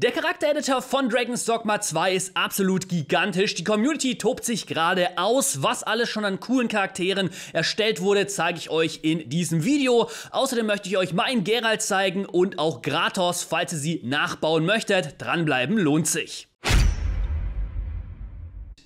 Der Charaktereditor von Dragon's Dogma 2 ist absolut gigantisch. Die Community tobt sich gerade aus. Was alles schon an coolen Charakteren erstellt wurde, zeige ich euch in diesem Video. Außerdem möchte ich euch meinen Geralt zeigen und auch Gratos, falls ihr sie nachbauen möchtet. Dranbleiben lohnt sich.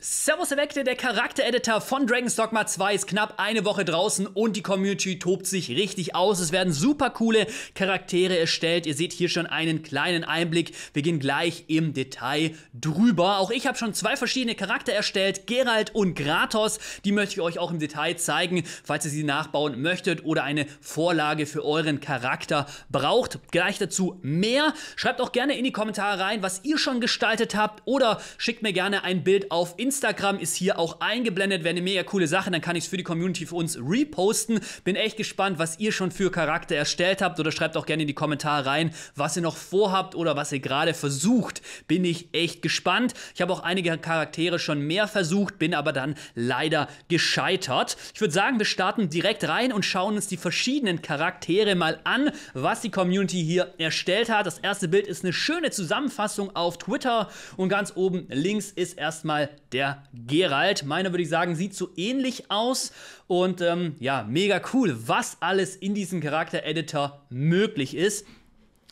Servus Erweckte, der Charaktereditor von Dragon's Dogma 2 ist knapp eine Woche draußen und die Community tobt sich richtig aus. Es werden super coole Charaktere erstellt. Ihr seht hier schon einen kleinen Einblick. Wir gehen gleich im Detail drüber. Auch ich habe schon zwei verschiedene Charakter erstellt, Geralt und Gratos. Die möchte ich euch auch im Detail zeigen, falls ihr sie nachbauen möchtet oder eine Vorlage für euren Charakter braucht. Gleich dazu mehr. Schreibt auch gerne in die Kommentare rein, was ihr schon gestaltet habt oder schickt mir gerne ein Bild auf Instagram Instagram ist hier auch eingeblendet. Wäre eine mega coole Sache, dann kann ich es für die Community für uns reposten. Bin echt gespannt, was ihr schon für Charakter erstellt habt oder schreibt auch gerne in die Kommentare rein, was ihr noch vorhabt oder was ihr gerade versucht. Bin ich echt gespannt. Ich habe auch einige Charaktere schon mehr versucht, bin aber dann leider gescheitert. Ich würde sagen, wir starten direkt rein und schauen uns die verschiedenen Charaktere mal an, was die Community hier erstellt hat. Das erste Bild ist eine schöne Zusammenfassung auf Twitter und ganz oben links ist erstmal der der Gerald. Meine würde ich sagen, sieht so ähnlich aus und ähm, ja, mega cool, was alles in diesem Charakter-Editor möglich ist.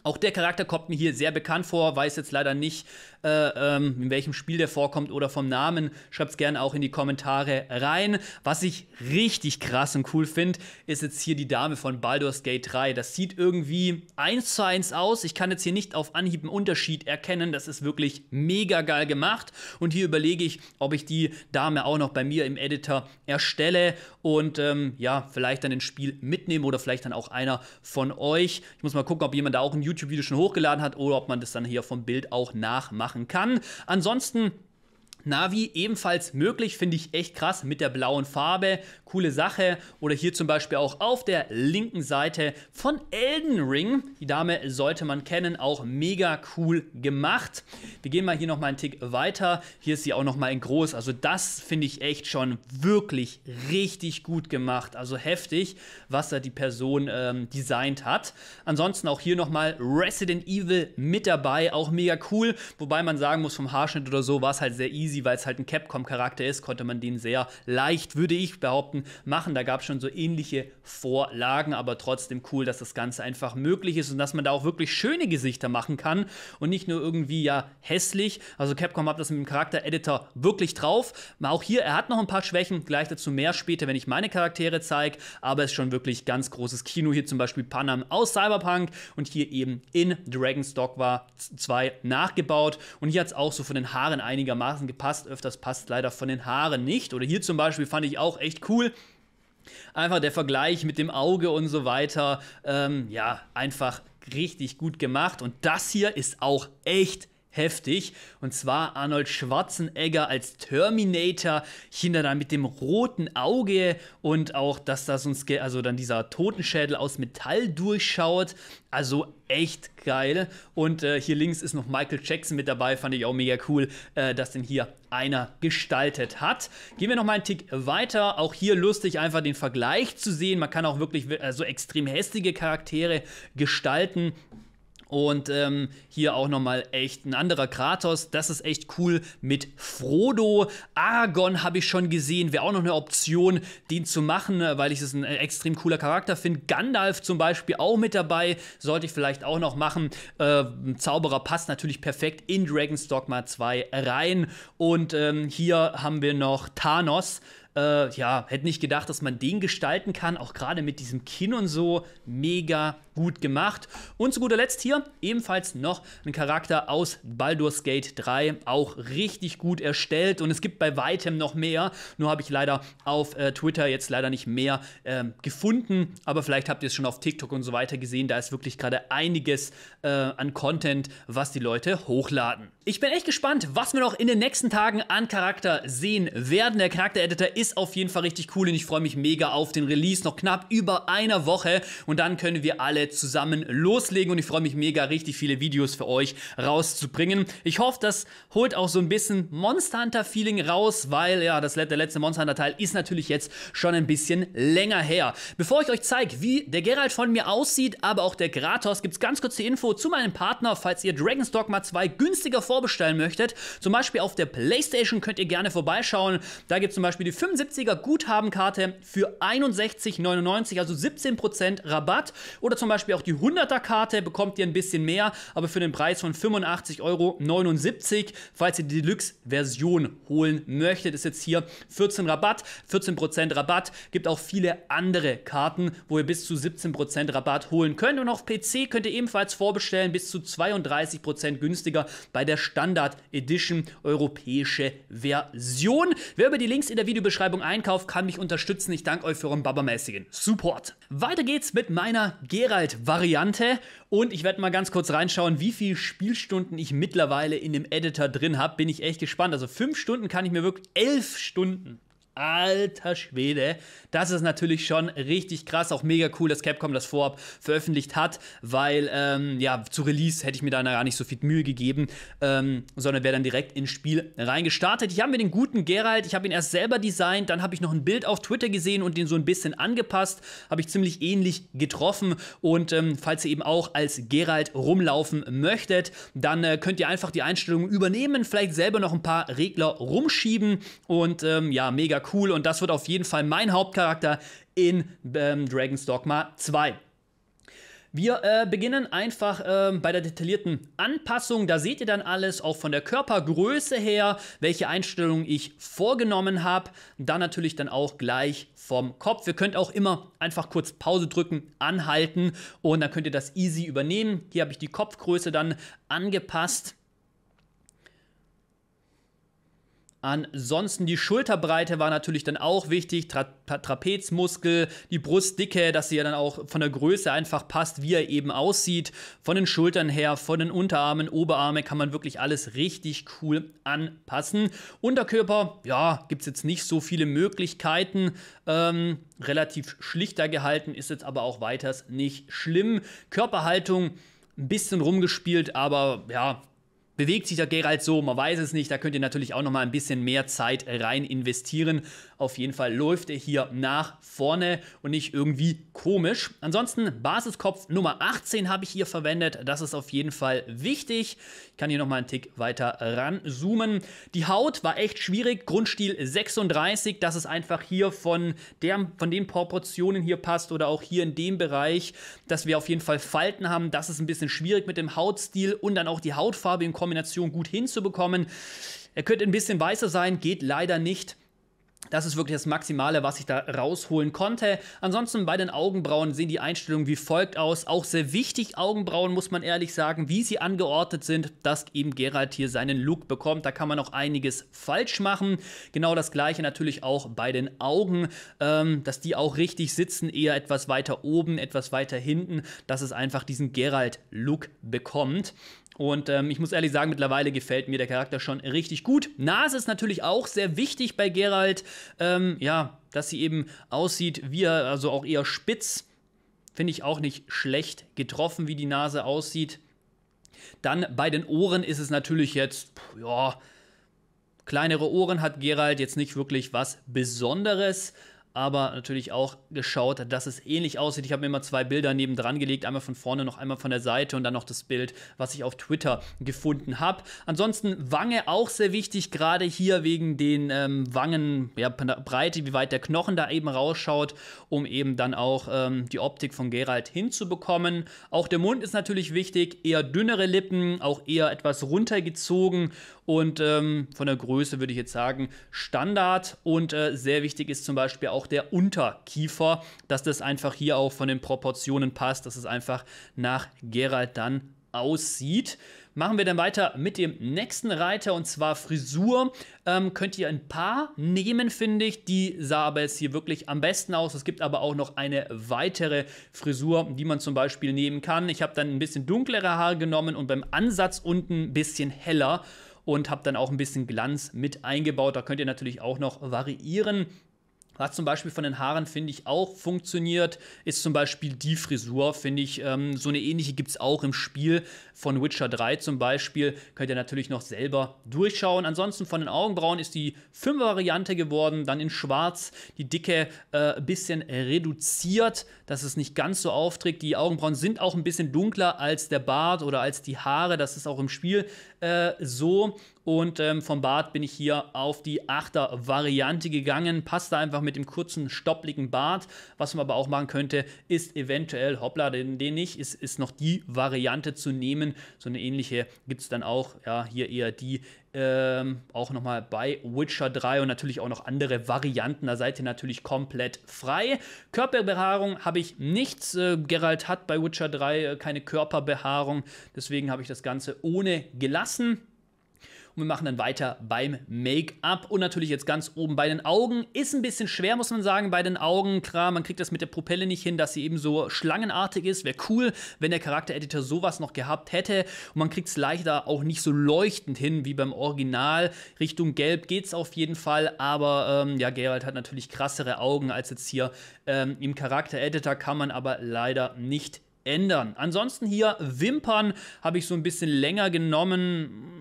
Auch der Charakter kommt mir hier sehr bekannt vor, weiß jetzt leider nicht, äh, ähm, in welchem Spiel der vorkommt oder vom Namen. Schreibt es gerne auch in die Kommentare rein. Was ich richtig krass und cool finde, ist jetzt hier die Dame von Baldur's Gate 3. Das sieht irgendwie 1 zu 1 aus. Ich kann jetzt hier nicht auf Anhieb einen Unterschied erkennen. Das ist wirklich mega geil gemacht. Und hier überlege ich, ob ich die Dame auch noch bei mir im Editor erstelle und ähm, ja, vielleicht dann ins Spiel mitnehme oder vielleicht dann auch einer von euch. Ich muss mal gucken, ob jemand da auch ein YouTube-Video schon hochgeladen hat oder ob man das dann hier vom Bild auch nachmacht machen kann. Ansonsten Navi ebenfalls möglich, finde ich echt krass mit der blauen Farbe, coole Sache. Oder hier zum Beispiel auch auf der linken Seite von Elden Ring. Die Dame sollte man kennen, auch mega cool gemacht. Wir gehen mal hier nochmal einen Tick weiter. Hier ist sie auch nochmal in groß. Also das finde ich echt schon wirklich richtig gut gemacht. Also heftig, was da die Person ähm, designt hat. Ansonsten auch hier nochmal Resident Evil mit dabei, auch mega cool. Wobei man sagen muss, vom Haarschnitt oder so war es halt sehr easy easy, weil es halt ein Capcom-Charakter ist, konnte man den sehr leicht, würde ich behaupten, machen. Da gab es schon so ähnliche Vorlagen, aber trotzdem cool, dass das Ganze einfach möglich ist und dass man da auch wirklich schöne Gesichter machen kann und nicht nur irgendwie ja hässlich. Also Capcom hat das mit dem Charakter-Editor wirklich drauf. Auch hier, er hat noch ein paar Schwächen, gleich dazu mehr später, wenn ich meine Charaktere zeige, aber es ist schon wirklich ganz großes Kino. Hier zum Beispiel Panam aus Cyberpunk und hier eben in Dragon's Dogma 2 nachgebaut und hier hat es auch so von den Haaren einigermaßen gepasst passt öfters, passt leider von den Haaren nicht. Oder hier zum Beispiel fand ich auch echt cool. Einfach der Vergleich mit dem Auge und so weiter. Ähm, ja, einfach richtig gut gemacht. Und das hier ist auch echt heftig. Und zwar Arnold Schwarzenegger als Terminator, Kinder dann mit dem roten Auge und auch, dass da sonst, also dann dieser Totenschädel aus Metall durchschaut. Also echt geil. Und äh, hier links ist noch Michael Jackson mit dabei, fand ich auch mega cool, äh, dass den hier einer gestaltet hat. Gehen wir noch mal einen Tick weiter. Auch hier lustig einfach den Vergleich zu sehen. Man kann auch wirklich äh, so also extrem hässliche Charaktere gestalten. Und ähm, hier auch nochmal echt ein anderer Kratos. Das ist echt cool mit Frodo. Aragon habe ich schon gesehen. Wäre auch noch eine Option, den zu machen, ne, weil ich es ein extrem cooler Charakter finde. Gandalf zum Beispiel auch mit dabei. Sollte ich vielleicht auch noch machen. Äh, Zauberer passt natürlich perfekt in Dragon's Dogma 2 rein. Und ähm, hier haben wir noch Thanos. Äh, ja, hätte nicht gedacht, dass man den gestalten kann, auch gerade mit diesem Kinn und so. Mega gut gemacht. Und zu guter Letzt hier ebenfalls noch ein Charakter aus Baldur's Gate 3, auch richtig gut erstellt. Und es gibt bei weitem noch mehr. Nur habe ich leider auf äh, Twitter jetzt leider nicht mehr äh, gefunden. Aber vielleicht habt ihr es schon auf TikTok und so weiter gesehen. Da ist wirklich gerade einiges äh, an Content, was die Leute hochladen. Ich bin echt gespannt, was wir noch in den nächsten Tagen an Charakter sehen werden. Der Charakter-Editor ist auf jeden Fall richtig cool und ich freue mich mega auf den Release. Noch knapp über einer Woche und dann können wir alle zusammen loslegen und ich freue mich mega, richtig viele Videos für euch rauszubringen. Ich hoffe, das holt auch so ein bisschen Monster Hunter-Feeling raus, weil ja, das, der letzte Monster Hunter-Teil ist natürlich jetzt schon ein bisschen länger her. Bevor ich euch zeige, wie der Geralt von mir aussieht, aber auch der Gratos, gibt es ganz kurze Info zu meinem Partner, falls ihr Dragon's Dogma 2 günstiger vor vorbestellen möchtet. Zum Beispiel auf der Playstation könnt ihr gerne vorbeischauen. Da gibt es zum Beispiel die 75er Guthabenkarte für 61,99, also 17% Rabatt. Oder zum Beispiel auch die 100er Karte bekommt ihr ein bisschen mehr, aber für den Preis von 85,79 Euro. Falls ihr die Deluxe-Version holen möchtet, ist jetzt hier 14 Rabatt, 14% Rabatt. Gibt auch viele andere Karten, wo ihr bis zu 17% Rabatt holen könnt. Und auf PC könnt ihr ebenfalls vorbestellen, bis zu 32% günstiger bei der Standard Edition europäische Version. Wer über die Links in der Videobeschreibung einkauft, kann mich unterstützen. Ich danke euch für euren babamäßigen Support. Weiter geht's mit meiner Geralt-Variante und ich werde mal ganz kurz reinschauen, wie viele Spielstunden ich mittlerweile in dem Editor drin habe. Bin ich echt gespannt. Also 5 Stunden kann ich mir wirklich, 11 Stunden Alter Schwede, das ist natürlich schon richtig krass, auch mega cool, dass Capcom das vorab veröffentlicht hat, weil ähm, ja zu Release hätte ich mir da gar nicht so viel Mühe gegeben, ähm, sondern wäre dann direkt ins Spiel reingestartet. Hier haben wir den guten Geralt, ich habe ihn erst selber designt, dann habe ich noch ein Bild auf Twitter gesehen und den so ein bisschen angepasst, habe ich ziemlich ähnlich getroffen und ähm, falls ihr eben auch als Geralt rumlaufen möchtet, dann äh, könnt ihr einfach die Einstellungen übernehmen, vielleicht selber noch ein paar Regler rumschieben und ähm, ja, mega cool und das wird auf jeden Fall mein Hauptcharakter in ähm, Dragon's Dogma 2. Wir äh, beginnen einfach äh, bei der detaillierten Anpassung. Da seht ihr dann alles, auch von der Körpergröße her, welche Einstellungen ich vorgenommen habe. Dann natürlich dann auch gleich vom Kopf. Ihr könnt auch immer einfach kurz Pause drücken, anhalten und dann könnt ihr das easy übernehmen. Hier habe ich die Kopfgröße dann angepasst. Ansonsten die Schulterbreite war natürlich dann auch wichtig, Tra Tra Trapezmuskel, die Brustdicke, dass sie ja dann auch von der Größe einfach passt, wie er eben aussieht. Von den Schultern her, von den Unterarmen, Oberarme kann man wirklich alles richtig cool anpassen. Unterkörper, ja, gibt es jetzt nicht so viele Möglichkeiten. Ähm, relativ schlichter gehalten, ist jetzt aber auch weiters nicht schlimm. Körperhaltung, ein bisschen rumgespielt, aber ja, bewegt sich der Gerald so, man weiß es nicht. Da könnt ihr natürlich auch noch mal ein bisschen mehr Zeit rein investieren. Auf jeden Fall läuft er hier nach vorne und nicht irgendwie komisch. Ansonsten Basiskopf Nummer 18 habe ich hier verwendet. Das ist auf jeden Fall wichtig. Ich kann hier nochmal einen Tick weiter ranzoomen. Die Haut war echt schwierig. Grundstil 36, dass es einfach hier von, der, von den Proportionen hier passt oder auch hier in dem Bereich, dass wir auf jeden Fall Falten haben. Das ist ein bisschen schwierig mit dem Hautstil und dann auch die Hautfarbe in Kombination gut hinzubekommen. Er könnte ein bisschen weißer sein, geht leider nicht. Das ist wirklich das Maximale, was ich da rausholen konnte. Ansonsten bei den Augenbrauen sehen die Einstellungen wie folgt aus. Auch sehr wichtig, Augenbrauen muss man ehrlich sagen, wie sie angeordnet sind, dass eben Gerald hier seinen Look bekommt. Da kann man noch einiges falsch machen. Genau das gleiche natürlich auch bei den Augen, ähm, dass die auch richtig sitzen, eher etwas weiter oben, etwas weiter hinten, dass es einfach diesen gerald look bekommt. Und ähm, ich muss ehrlich sagen, mittlerweile gefällt mir der Charakter schon richtig gut. Nase ist natürlich auch sehr wichtig bei Geralt. Ähm, ja, dass sie eben aussieht wie er, also auch eher spitz. Finde ich auch nicht schlecht getroffen, wie die Nase aussieht. Dann bei den Ohren ist es natürlich jetzt, ja, kleinere Ohren hat Geralt jetzt nicht wirklich was Besonderes aber natürlich auch geschaut, dass es ähnlich aussieht. Ich habe mir immer zwei Bilder nebendran gelegt, einmal von vorne, noch einmal von der Seite und dann noch das Bild, was ich auf Twitter gefunden habe. Ansonsten Wange auch sehr wichtig, gerade hier wegen den ähm, Wangen, ja, wie weit der Knochen da eben rausschaut, um eben dann auch ähm, die Optik von Geralt hinzubekommen. Auch der Mund ist natürlich wichtig, eher dünnere Lippen, auch eher etwas runtergezogen und ähm, von der Größe würde ich jetzt sagen Standard und äh, sehr wichtig ist zum Beispiel auch auch der Unterkiefer, dass das einfach hier auch von den Proportionen passt, dass es einfach nach Gerald dann aussieht. Machen wir dann weiter mit dem nächsten Reiter und zwar Frisur. Ähm, könnt ihr ein paar nehmen, finde ich. Die sah aber jetzt hier wirklich am besten aus. Es gibt aber auch noch eine weitere Frisur, die man zum Beispiel nehmen kann. Ich habe dann ein bisschen dunklere Haare genommen und beim Ansatz unten ein bisschen heller und habe dann auch ein bisschen Glanz mit eingebaut. Da könnt ihr natürlich auch noch variieren. Hat zum Beispiel von den Haaren, finde ich, auch funktioniert. Ist zum Beispiel die Frisur, finde ich. Ähm, so eine ähnliche gibt es auch im Spiel von Witcher 3 zum Beispiel. Könnt ihr natürlich noch selber durchschauen. Ansonsten von den Augenbrauen ist die 5 Variante geworden. Dann in schwarz, die Dicke äh, ein äh, bisschen reduziert, dass es nicht ganz so aufträgt. Die Augenbrauen sind auch ein bisschen dunkler als der Bart oder als die Haare. Das ist auch im Spiel äh, so. Und ähm, vom Bart bin ich hier auf die 8er Variante gegangen. Passt da einfach mit mit dem kurzen, stoppligen Bart. Was man aber auch machen könnte, ist eventuell, hoppla, den, den nicht, ist, ist noch die Variante zu nehmen. So eine ähnliche gibt es dann auch, ja, hier eher die ähm, auch nochmal bei Witcher 3 und natürlich auch noch andere Varianten. Da seid ihr natürlich komplett frei. Körperbehaarung habe ich nichts. Äh, Geralt hat bei Witcher 3 äh, keine Körperbehaarung. Deswegen habe ich das Ganze ohne gelassen und wir machen dann weiter beim Make-up. Und natürlich jetzt ganz oben bei den Augen. Ist ein bisschen schwer, muss man sagen, bei den Augen. Klar, man kriegt das mit der Propelle nicht hin, dass sie eben so schlangenartig ist. Wäre cool, wenn der Charakter-Editor sowas noch gehabt hätte. Und man kriegt es leichter auch nicht so leuchtend hin wie beim Original. Richtung Gelb geht es auf jeden Fall. Aber ähm, ja, Gerald hat natürlich krassere Augen als jetzt hier ähm, im Charakter-Editor. Kann man aber leider nicht ändern. Ansonsten hier Wimpern habe ich so ein bisschen länger genommen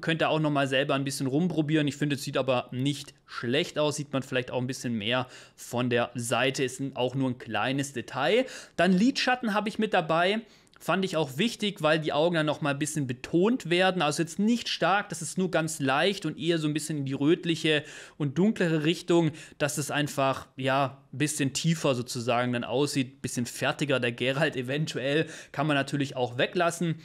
könnt ihr auch nochmal selber ein bisschen rumprobieren. Ich finde, es sieht aber nicht schlecht aus. Sieht man vielleicht auch ein bisschen mehr von der Seite. Ist auch nur ein kleines Detail. Dann Lidschatten habe ich mit dabei. Fand ich auch wichtig, weil die Augen dann nochmal ein bisschen betont werden. Also jetzt nicht stark, das ist nur ganz leicht und eher so ein bisschen in die rötliche und dunklere Richtung, dass es einfach, ja, ein bisschen tiefer sozusagen dann aussieht, ein bisschen fertiger. Der Geralt eventuell kann man natürlich auch weglassen.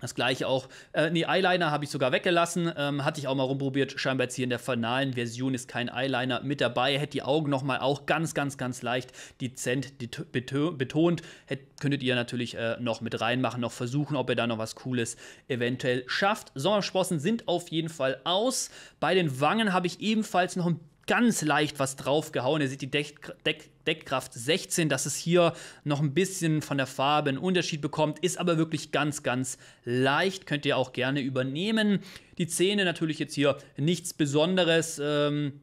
Das gleiche auch, äh, nee, Eyeliner habe ich sogar weggelassen, ähm, hatte ich auch mal rumprobiert, scheinbar jetzt hier in der finalen Version ist kein Eyeliner mit dabei, hätte die Augen nochmal auch ganz, ganz, ganz leicht dezent betont, hätt, könntet ihr natürlich äh, noch mit reinmachen, noch versuchen, ob ihr da noch was Cooles eventuell schafft. Sommersprossen sind auf jeden Fall aus, bei den Wangen habe ich ebenfalls noch ein ganz leicht was draufgehauen. Ihr seht die Deck, Deck, Deckkraft 16, dass es hier noch ein bisschen von der Farbe einen Unterschied bekommt, ist aber wirklich ganz, ganz leicht. Könnt ihr auch gerne übernehmen. Die Zähne natürlich jetzt hier nichts Besonderes. Ähm,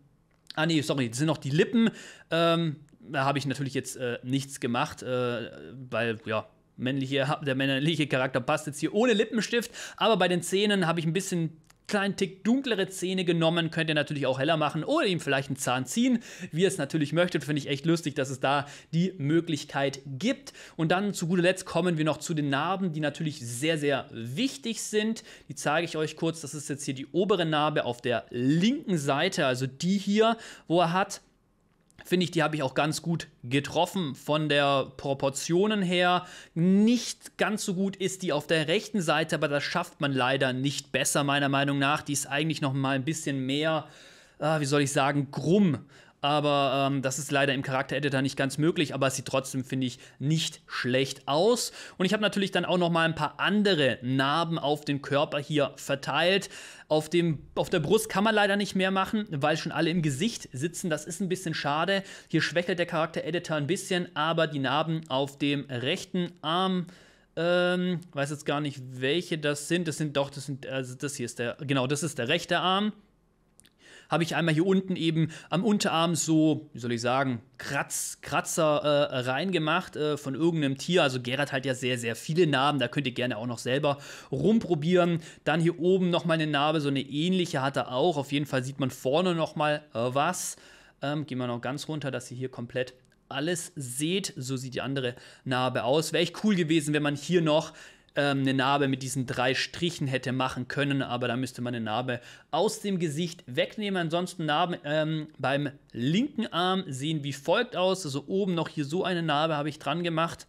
ah nee, sorry, das sind noch die Lippen. Ähm, da habe ich natürlich jetzt äh, nichts gemacht, äh, weil ja, männliche, der männliche Charakter passt jetzt hier ohne Lippenstift, aber bei den Zähnen habe ich ein bisschen kleinen Tick dunklere Zähne genommen, könnt ihr natürlich auch heller machen oder ihm vielleicht einen Zahn ziehen, wie ihr es natürlich möchtet. Finde ich echt lustig, dass es da die Möglichkeit gibt. Und dann zu guter Letzt kommen wir noch zu den Narben, die natürlich sehr, sehr wichtig sind. Die zeige ich euch kurz. Das ist jetzt hier die obere Narbe auf der linken Seite, also die hier, wo er hat finde ich, die habe ich auch ganz gut getroffen. Von der Proportionen her nicht ganz so gut ist die auf der rechten Seite, aber das schafft man leider nicht besser, meiner Meinung nach. Die ist eigentlich noch mal ein bisschen mehr, äh, wie soll ich sagen, krumm aber ähm, das ist leider im Charakter-Editor nicht ganz möglich, aber es sieht trotzdem, finde ich, nicht schlecht aus. Und ich habe natürlich dann auch noch mal ein paar andere Narben auf den Körper hier verteilt. Auf, dem, auf der Brust kann man leider nicht mehr machen, weil schon alle im Gesicht sitzen. Das ist ein bisschen schade. Hier schwächelt der Charakter-Editor ein bisschen, aber die Narben auf dem rechten Arm ähm, weiß jetzt gar nicht, welche das sind. Das sind doch, das sind, also das hier ist der, genau, das ist der rechte Arm habe ich einmal hier unten eben am Unterarm so, wie soll ich sagen, Kratz, Kratzer äh, reingemacht äh, von irgendeinem Tier. Also Gerhard hat ja sehr, sehr viele Narben. Da könnt ihr gerne auch noch selber rumprobieren. Dann hier oben nochmal eine Narbe, so eine ähnliche hat er auch. Auf jeden Fall sieht man vorne nochmal äh, was. Ähm, gehen wir noch ganz runter, dass ihr hier komplett alles seht. So sieht die andere Narbe aus. Wäre echt cool gewesen, wenn man hier noch ähm, eine Narbe mit diesen drei Strichen hätte machen können, aber da müsste man eine Narbe aus dem Gesicht wegnehmen. Ansonsten Narben ähm, beim linken Arm sehen wie folgt aus. Also oben noch hier so eine Narbe habe ich dran gemacht.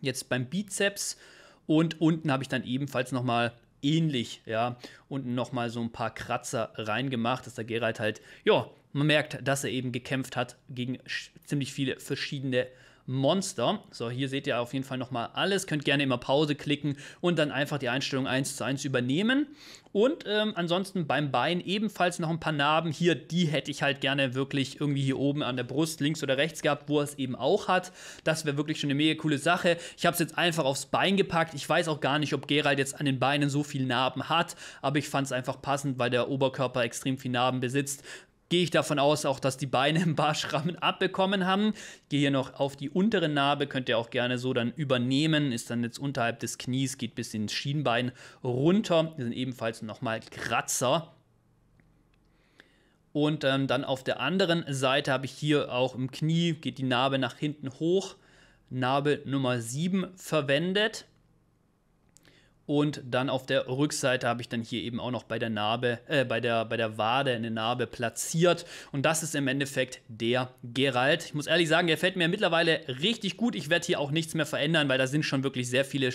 Jetzt beim Bizeps und unten habe ich dann ebenfalls nochmal ähnlich, ja, unten nochmal so ein paar Kratzer reingemacht, dass der Gerald halt, ja, man merkt, dass er eben gekämpft hat gegen ziemlich viele verschiedene Monster. So, hier seht ihr auf jeden Fall nochmal alles. Könnt gerne immer Pause klicken und dann einfach die Einstellung 1 zu 1 übernehmen. Und ähm, ansonsten beim Bein ebenfalls noch ein paar Narben. Hier, die hätte ich halt gerne wirklich irgendwie hier oben an der Brust links oder rechts gehabt, wo er es eben auch hat. Das wäre wirklich schon eine mega coole Sache. Ich habe es jetzt einfach aufs Bein gepackt. Ich weiß auch gar nicht, ob Gerald jetzt an den Beinen so viel Narben hat, aber ich fand es einfach passend, weil der Oberkörper extrem viel Narben besitzt gehe ich davon aus, auch dass die Beine im Barschrahmen abbekommen haben. gehe hier noch auf die untere Narbe, könnt ihr auch gerne so dann übernehmen. Ist dann jetzt unterhalb des Knies, geht bis ins Schienbein runter. Hier sind ebenfalls nochmal Kratzer. Und ähm, dann auf der anderen Seite habe ich hier auch im Knie, geht die Narbe nach hinten hoch, Narbe Nummer 7 verwendet. Und dann auf der Rückseite habe ich dann hier eben auch noch bei der Narbe, äh, bei der, bei der Wade eine Narbe platziert. Und das ist im Endeffekt der Geralt. Ich muss ehrlich sagen, der fällt mir mittlerweile richtig gut. Ich werde hier auch nichts mehr verändern, weil da sind schon wirklich sehr viele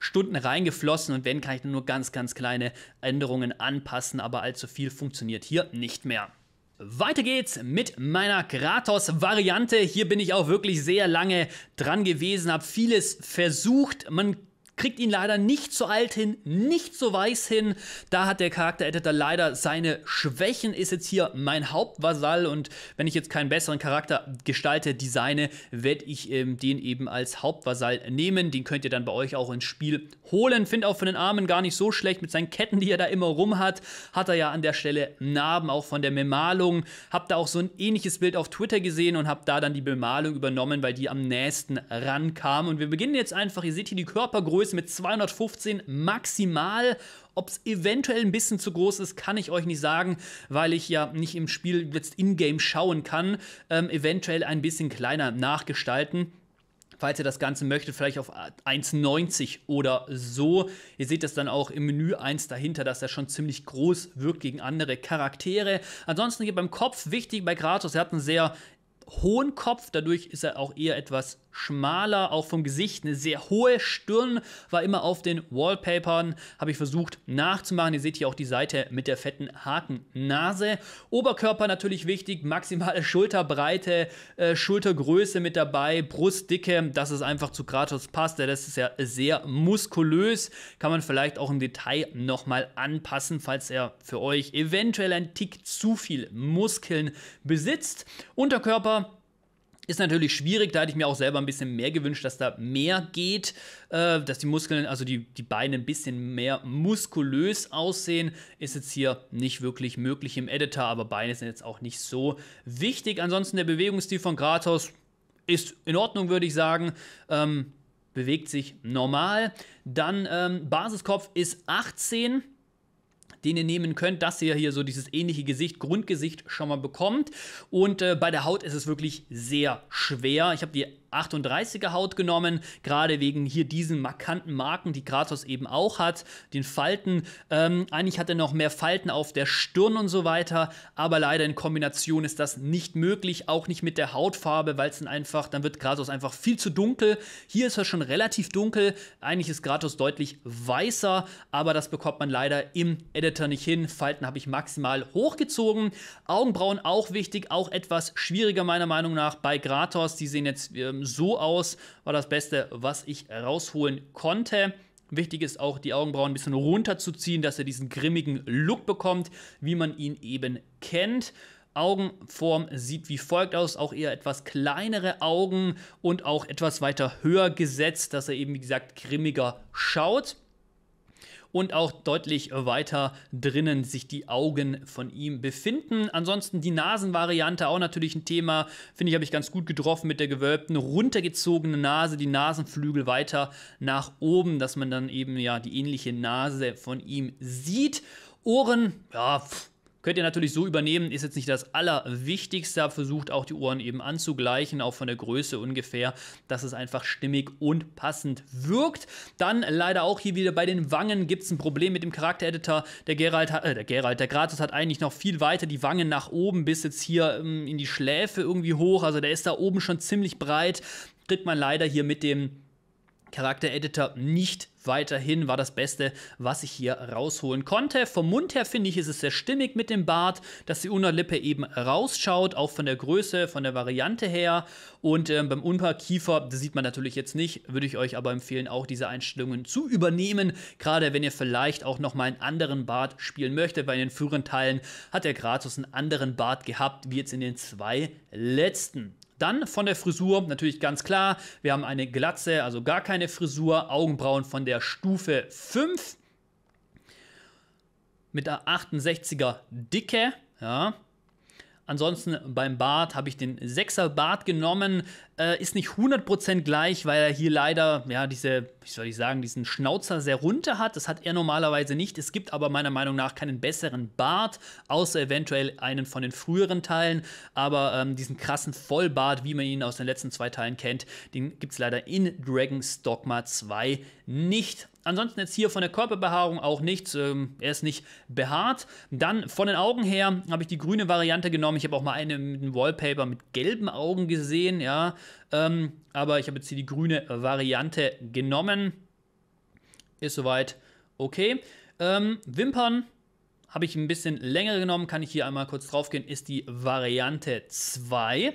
Stunden reingeflossen. Und wenn, kann ich nur ganz, ganz kleine Änderungen anpassen. Aber allzu viel funktioniert hier nicht mehr. Weiter geht's mit meiner Kratos-Variante. Hier bin ich auch wirklich sehr lange dran gewesen, habe vieles versucht. Man kriegt ihn leider nicht so alt hin, nicht so weiß hin. Da hat der Charakter-Editor leider seine Schwächen, ist jetzt hier mein Hauptvasall und wenn ich jetzt keinen besseren Charakter gestalte, designe, werde ich ähm, den eben als Hauptvasall nehmen. Den könnt ihr dann bei euch auch ins Spiel holen. Finde auch von den Armen gar nicht so schlecht. Mit seinen Ketten, die er da immer rum hat, hat er ja an der Stelle Narben, auch von der Bemalung. Hab da auch so ein ähnliches Bild auf Twitter gesehen und habe da dann die Bemalung übernommen, weil die am nächsten rankam. Und wir beginnen jetzt einfach, ihr seht hier die Körpergröße ist mit 215 maximal. Ob es eventuell ein bisschen zu groß ist, kann ich euch nicht sagen, weil ich ja nicht im Spiel jetzt in-game schauen kann. Ähm, eventuell ein bisschen kleiner nachgestalten falls ihr das Ganze möchtet, vielleicht auf 1,90 oder so. Ihr seht das dann auch im Menü 1 dahinter, dass er schon ziemlich groß wirkt gegen andere Charaktere. Ansonsten hier beim Kopf wichtig bei Kratos, er hat einen sehr hohen Kopf, dadurch ist er auch eher etwas schmaler, auch vom Gesicht, eine sehr hohe Stirn war immer auf den Wallpapern, habe ich versucht nachzumachen. Ihr seht hier auch die Seite mit der fetten Hakennase. Oberkörper natürlich wichtig, maximale Schulterbreite, äh, Schultergröße mit dabei, Brustdicke, dass es einfach zu Kratos passt, der das ist ja sehr muskulös, kann man vielleicht auch im Detail nochmal anpassen, falls er für euch eventuell ein Tick zu viel Muskeln besitzt. Unterkörper ist natürlich schwierig, da hätte ich mir auch selber ein bisschen mehr gewünscht, dass da mehr geht, äh, dass die Muskeln, also die, die Beine ein bisschen mehr muskulös aussehen. Ist jetzt hier nicht wirklich möglich im Editor, aber Beine sind jetzt auch nicht so wichtig. Ansonsten der Bewegungsstil von Gratos ist in Ordnung, würde ich sagen. Ähm, bewegt sich normal. Dann ähm, Basiskopf ist 18 den ihr nehmen könnt, dass ihr hier so dieses ähnliche Gesicht, Grundgesicht schon mal bekommt. Und äh, bei der Haut ist es wirklich sehr schwer. Ich habe die 38er Haut genommen, gerade wegen hier diesen markanten Marken, die Kratos eben auch hat, den Falten. Ähm, eigentlich hat er noch mehr Falten auf der Stirn und so weiter, aber leider in Kombination ist das nicht möglich, auch nicht mit der Hautfarbe, weil es dann einfach, dann wird Kratos einfach viel zu dunkel. Hier ist er schon relativ dunkel, eigentlich ist Kratos deutlich weißer, aber das bekommt man leider im Editor nicht hin. Falten habe ich maximal hochgezogen. Augenbrauen auch wichtig, auch etwas schwieriger meiner Meinung nach bei Kratos. Die sehen jetzt ähm, so aus, war das Beste, was ich rausholen konnte. Wichtig ist auch, die Augenbrauen ein bisschen runterzuziehen, dass er diesen grimmigen Look bekommt, wie man ihn eben kennt. Augenform sieht wie folgt aus, auch eher etwas kleinere Augen und auch etwas weiter höher gesetzt, dass er eben, wie gesagt, grimmiger schaut und auch deutlich weiter drinnen sich die Augen von ihm befinden. Ansonsten die Nasenvariante auch natürlich ein Thema. Finde ich, habe ich ganz gut getroffen mit der gewölbten, runtergezogenen Nase, die Nasenflügel weiter nach oben, dass man dann eben ja die ähnliche Nase von ihm sieht. Ohren, ja, Könnt ihr natürlich so übernehmen, ist jetzt nicht das Allerwichtigste, versucht auch die Ohren eben anzugleichen, auch von der Größe ungefähr, dass es einfach stimmig und passend wirkt. Dann leider auch hier wieder bei den Wangen gibt es ein Problem mit dem Charaktereditor. Der Geralt, äh, der Geralt, der Gratis hat eigentlich noch viel weiter die Wangen nach oben bis jetzt hier ähm, in die Schläfe irgendwie hoch. Also der ist da oben schon ziemlich breit. Tritt man leider hier mit dem Charaktereditor nicht weiterhin war das Beste, was ich hier rausholen konnte. Vom Mund her finde ich, ist es sehr stimmig mit dem Bart, dass die Unterlippe eben rausschaut, auch von der Größe, von der Variante her. Und ähm, beim Unpaar-Kiefer, das sieht man natürlich jetzt nicht, würde ich euch aber empfehlen, auch diese Einstellungen zu übernehmen. Gerade wenn ihr vielleicht auch nochmal einen anderen Bart spielen möchtet, weil in den früheren Teilen hat er gratis einen anderen Bart gehabt, wie jetzt in den zwei letzten. Dann von der Frisur natürlich ganz klar, wir haben eine Glatze, also gar keine Frisur, Augenbrauen von der Stufe 5 mit der 68er Dicke, ja, Ansonsten beim Bart habe ich den 6er Bart genommen. Äh, ist nicht 100% gleich, weil er hier leider, ja, diese, wie soll ich sagen, diesen Schnauzer sehr runter hat. Das hat er normalerweise nicht. Es gibt aber meiner Meinung nach keinen besseren Bart, außer eventuell einen von den früheren Teilen. Aber ähm, diesen krassen Vollbart, wie man ihn aus den letzten zwei Teilen kennt, den gibt es leider in Dragon's Dogma 2 nicht. Ansonsten jetzt hier von der Körperbehaarung auch nichts. Ähm, er ist nicht behaart. Dann von den Augen her habe ich die grüne Variante genommen. Ich habe auch mal eine mit einem Wallpaper mit gelben Augen gesehen, ja. Ähm, aber ich habe jetzt hier die grüne Variante genommen. Ist soweit okay. Ähm, Wimpern habe ich ein bisschen länger genommen. Kann ich hier einmal kurz drauf gehen. Ist die Variante 2.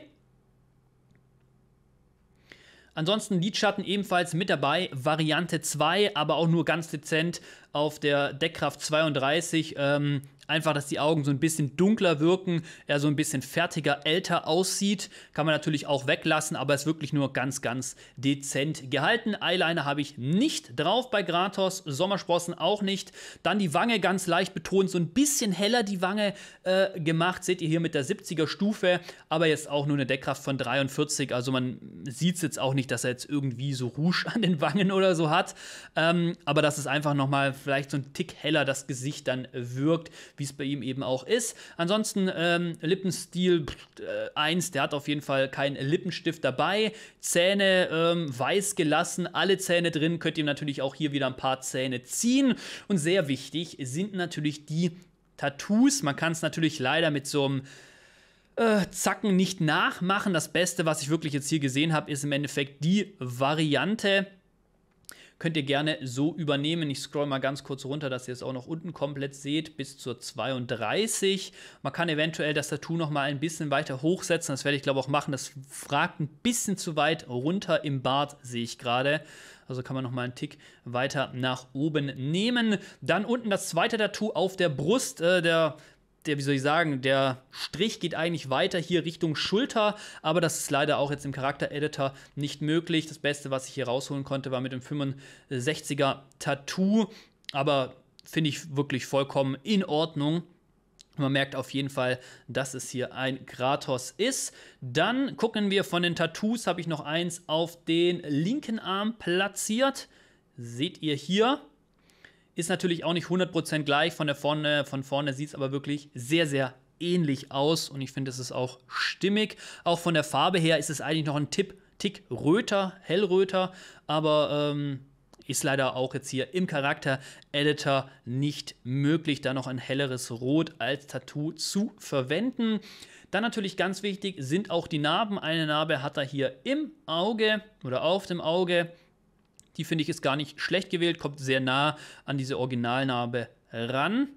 Ansonsten Lidschatten ebenfalls mit dabei, Variante 2, aber auch nur ganz dezent auf der Deckkraft 32. Ähm, Einfach, dass die Augen so ein bisschen dunkler wirken, er so ein bisschen fertiger, älter aussieht. Kann man natürlich auch weglassen, aber ist wirklich nur ganz, ganz dezent gehalten. Eyeliner habe ich nicht drauf bei Gratos, Sommersprossen auch nicht. Dann die Wange ganz leicht betont, so ein bisschen heller die Wange äh, gemacht. Seht ihr hier mit der 70er Stufe, aber jetzt auch nur eine Deckkraft von 43. Also man sieht es jetzt auch nicht, dass er jetzt irgendwie so Rouge an den Wangen oder so hat. Ähm, aber das ist einfach nochmal vielleicht so ein Tick heller das Gesicht dann wirkt wie es bei ihm eben auch ist. Ansonsten ähm, Lippenstil äh, 1, der hat auf jeden Fall keinen Lippenstift dabei. Zähne ähm, weiß gelassen, alle Zähne drin, könnt ihr natürlich auch hier wieder ein paar Zähne ziehen. Und sehr wichtig sind natürlich die Tattoos. Man kann es natürlich leider mit so einem äh, Zacken nicht nachmachen. Das Beste, was ich wirklich jetzt hier gesehen habe, ist im Endeffekt die Variante könnt ihr gerne so übernehmen. Ich scroll mal ganz kurz runter, dass ihr es auch noch unten komplett seht, bis zur 32. Man kann eventuell das Tattoo noch mal ein bisschen weiter hochsetzen. Das werde ich, glaube auch machen. Das fragt ein bisschen zu weit runter im Bart, sehe ich gerade. Also kann man noch mal einen Tick weiter nach oben nehmen. Dann unten das zweite Tattoo auf der Brust. Äh, der der, wie soll ich sagen, der Strich geht eigentlich weiter hier Richtung Schulter, aber das ist leider auch jetzt im Charakter-Editor nicht möglich. Das Beste, was ich hier rausholen konnte, war mit dem 65er Tattoo, aber finde ich wirklich vollkommen in Ordnung. Man merkt auf jeden Fall, dass es hier ein Gratos ist. Dann gucken wir von den Tattoos, habe ich noch eins auf den linken Arm platziert. Seht ihr hier, ist natürlich auch nicht 100% gleich von der vorne, vorne sieht es aber wirklich sehr, sehr ähnlich aus und ich finde, es ist auch stimmig. Auch von der Farbe her ist es eigentlich noch ein Tipp, Tick röter, hellröter, aber ähm, ist leider auch jetzt hier im Charakter-Editor nicht möglich, da noch ein helleres Rot als Tattoo zu verwenden. Dann natürlich ganz wichtig sind auch die Narben. Eine Narbe hat er hier im Auge oder auf dem Auge. Die finde ich ist gar nicht schlecht gewählt, kommt sehr nah an diese Originalnarbe ran.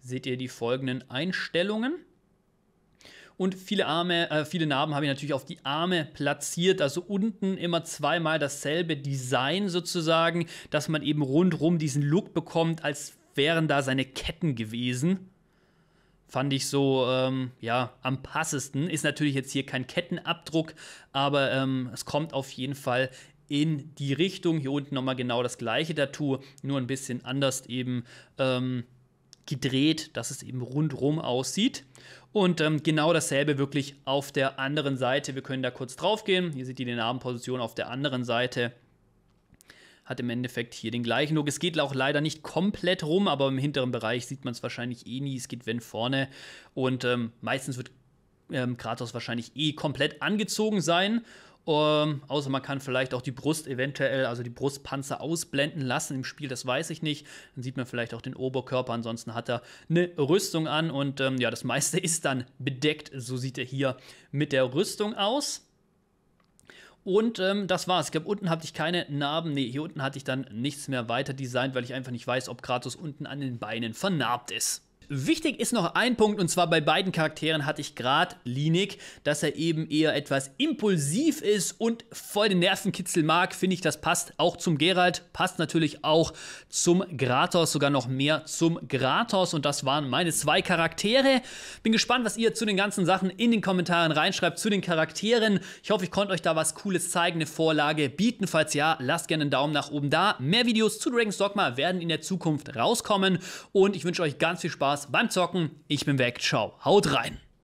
Seht ihr die folgenden Einstellungen? Und viele, Arme, äh, viele Narben habe ich natürlich auf die Arme platziert. Also unten immer zweimal dasselbe Design sozusagen, dass man eben rundrum diesen Look bekommt, als wären da seine Ketten gewesen fand ich so ähm, ja am passesten. Ist natürlich jetzt hier kein Kettenabdruck, aber ähm, es kommt auf jeden Fall in die Richtung. Hier unten nochmal genau das gleiche Tattoo, nur ein bisschen anders eben ähm, gedreht, dass es eben rundrum aussieht. Und ähm, genau dasselbe wirklich auf der anderen Seite. Wir können da kurz drauf gehen. Hier seht ihr die Narbenposition auf der anderen Seite hat im Endeffekt hier den gleichen Look. Es geht auch leider nicht komplett rum, aber im hinteren Bereich sieht man es wahrscheinlich eh nie. Es geht wenn vorne und ähm, meistens wird ähm, Kratos wahrscheinlich eh komplett angezogen sein. Ähm, außer man kann vielleicht auch die Brust eventuell, also die Brustpanzer ausblenden lassen im Spiel, das weiß ich nicht. Dann sieht man vielleicht auch den Oberkörper, ansonsten hat er eine Rüstung an und ähm, ja, das meiste ist dann bedeckt. So sieht er hier mit der Rüstung aus. Und ähm, das war's. Ich glaube, unten hatte ich keine Narben. Nee, hier unten hatte ich dann nichts mehr weiter designt, weil ich einfach nicht weiß, ob Kratos unten an den Beinen vernarbt ist. Wichtig ist noch ein Punkt, und zwar bei beiden Charakteren hatte ich gerade Linik, dass er eben eher etwas impulsiv ist und voll den Nervenkitzel mag. Finde ich, das passt auch zum Geralt, passt natürlich auch zum Gratos, sogar noch mehr zum Gratos. Und das waren meine zwei Charaktere. Bin gespannt, was ihr zu den ganzen Sachen in den Kommentaren reinschreibt, zu den Charakteren. Ich hoffe, ich konnte euch da was Cooles zeigen, eine Vorlage bieten. Falls ja, lasst gerne einen Daumen nach oben da. Mehr Videos zu Dragon's Dogma werden in der Zukunft rauskommen. Und ich wünsche euch ganz viel Spaß war's beim Zocken. Ich bin weg. Ciao. Haut rein.